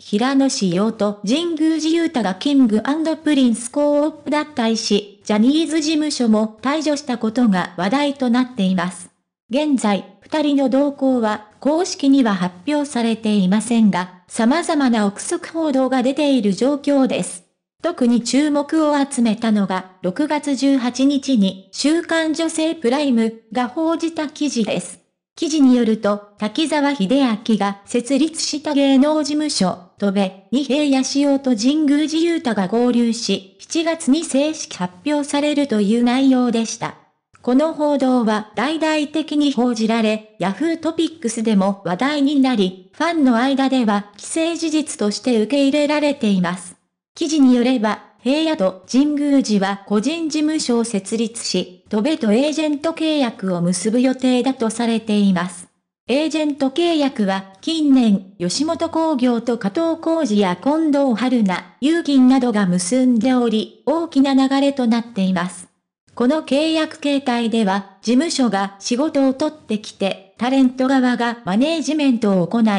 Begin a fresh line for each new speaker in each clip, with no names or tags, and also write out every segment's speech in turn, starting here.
平野紫耀と神宮寺勇太がキングプリンスコープ脱退し、ジャニーズ事務所も退場したことが話題となっています。現在、二人の動向は公式には発表されていませんが、様々な憶測報道が出ている状況です。特に注目を集めたのが、6月18日に週刊女性プライムが報じた記事です。記事によると、滝沢秀明が設立した芸能事務所、戸部、二平八潮と神宮寺勇太が合流し、7月に正式発表されるという内容でした。この報道は大々的に報じられ、Yahoo トピックスでも話題になり、ファンの間では既成事実として受け入れられています。記事によれば、平野と神宮寺は個人事務所を設立し、戸部とエージェント契約を結ぶ予定だとされています。エージェント契約は近年、吉本工業と加藤浩二や近藤春菜、友銀などが結んでおり、大きな流れとなっています。この契約形態では、事務所が仕事を取ってきて、タレント側がマネージメントを行い、ギ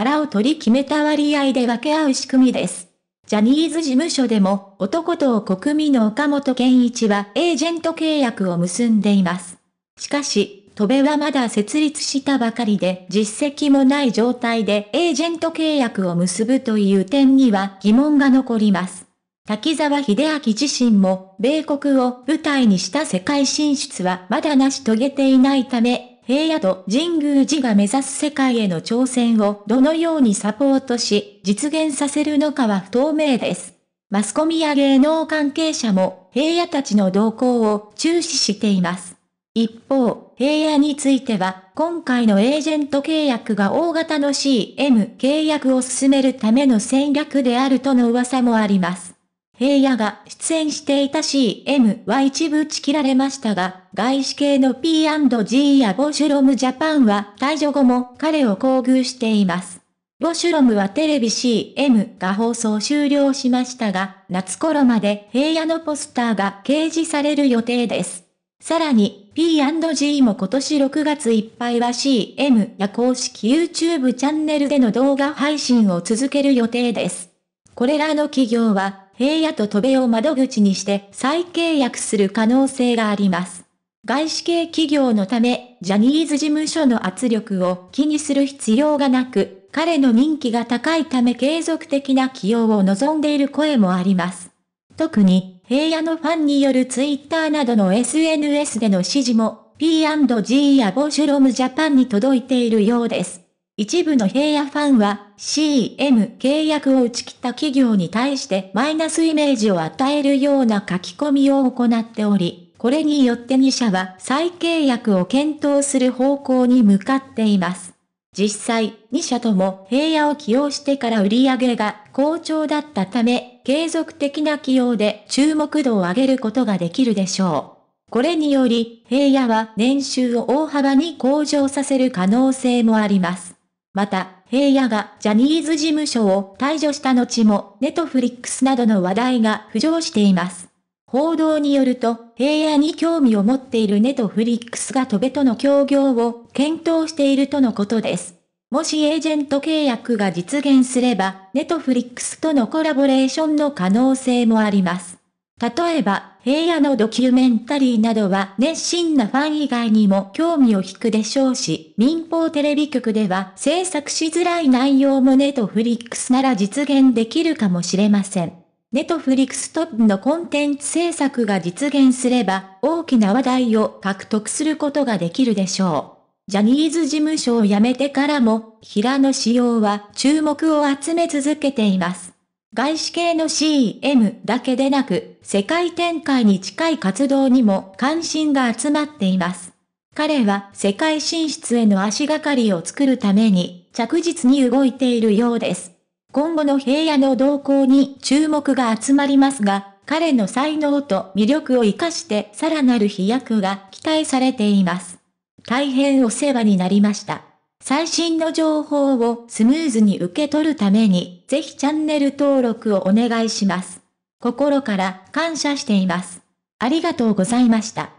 ャラを取り決めた割合で分け合う仕組みです。ジャニーズ事務所でも、男と国民の岡本健一はエージェント契約を結んでいます。しかし、戸部はまだ設立したばかりで実績もない状態でエージェント契約を結ぶという点には疑問が残ります。滝沢秀明自身も、米国を舞台にした世界進出はまだ成し遂げていないため、平野と神宮寺が目指す世界への挑戦をどのようにサポートし、実現させるのかは不透明です。マスコミや芸能関係者も、平野たちの動向を注視しています。一方、平野については、今回のエージェント契約が大型の CM 契約を進めるための戦略であるとの噂もあります。平野が出演していた CM は一部打ち切られましたが、外資系の P&G やボシュロムジャパンは退場後も彼を厚遇しています。ボシュロムはテレビ CM が放送終了しましたが、夏頃まで平野のポスターが掲示される予定です。さらに、P&G も今年6月いっぱいは CM や公式 YouTube チャンネルでの動画配信を続ける予定です。これらの企業は、平野と戸部を窓口にして再契約する可能性があります。外資系企業のため、ジャニーズ事務所の圧力を気にする必要がなく、彼の人気が高いため継続的な起用を望んでいる声もあります。特に、平野のファンによるツイッターなどの SNS での指示も P&G やボシュロムジャパンに届いているようです。一部の平野ファンは CM 契約を打ち切った企業に対してマイナスイメージを与えるような書き込みを行っており、これによって2社は再契約を検討する方向に向かっています。実際、2社とも平野を起用してから売り上げが好調だったため、継続的な起用で注目度を上げることができるでしょう。これにより、平野は年収を大幅に向上させる可能性もあります。また、平野がジャニーズ事務所を退場した後も、ネトフリックスなどの話題が浮上しています。報道によると、平野に興味を持っているネトフリックスがトベとの協業を検討しているとのことです。もしエージェント契約が実現すれば、ネトフリックスとのコラボレーションの可能性もあります。例えば、平野のドキュメンタリーなどは熱心なファン以外にも興味を引くでしょうし、民放テレビ局では制作しづらい内容もネトフリックスなら実現できるかもしれません。ネトフリクストップのコンテンツ制作が実現すれば、大きな話題を獲得することができるでしょう。ジャニーズ事務所を辞めてからも、平野仕様は注目を集め続けています。外資系の CM だけでなく、世界展開に近い活動にも関心が集まっています。彼は世界進出への足がかりを作るために、着実に動いているようです。今後の平野の動向に注目が集まりますが、彼の才能と魅力を活かしてさらなる飛躍が期待されています。大変お世話になりました。最新の情報をスムーズに受け取るために、ぜひチャンネル登録をお願いします。心から感謝しています。ありがとうございました。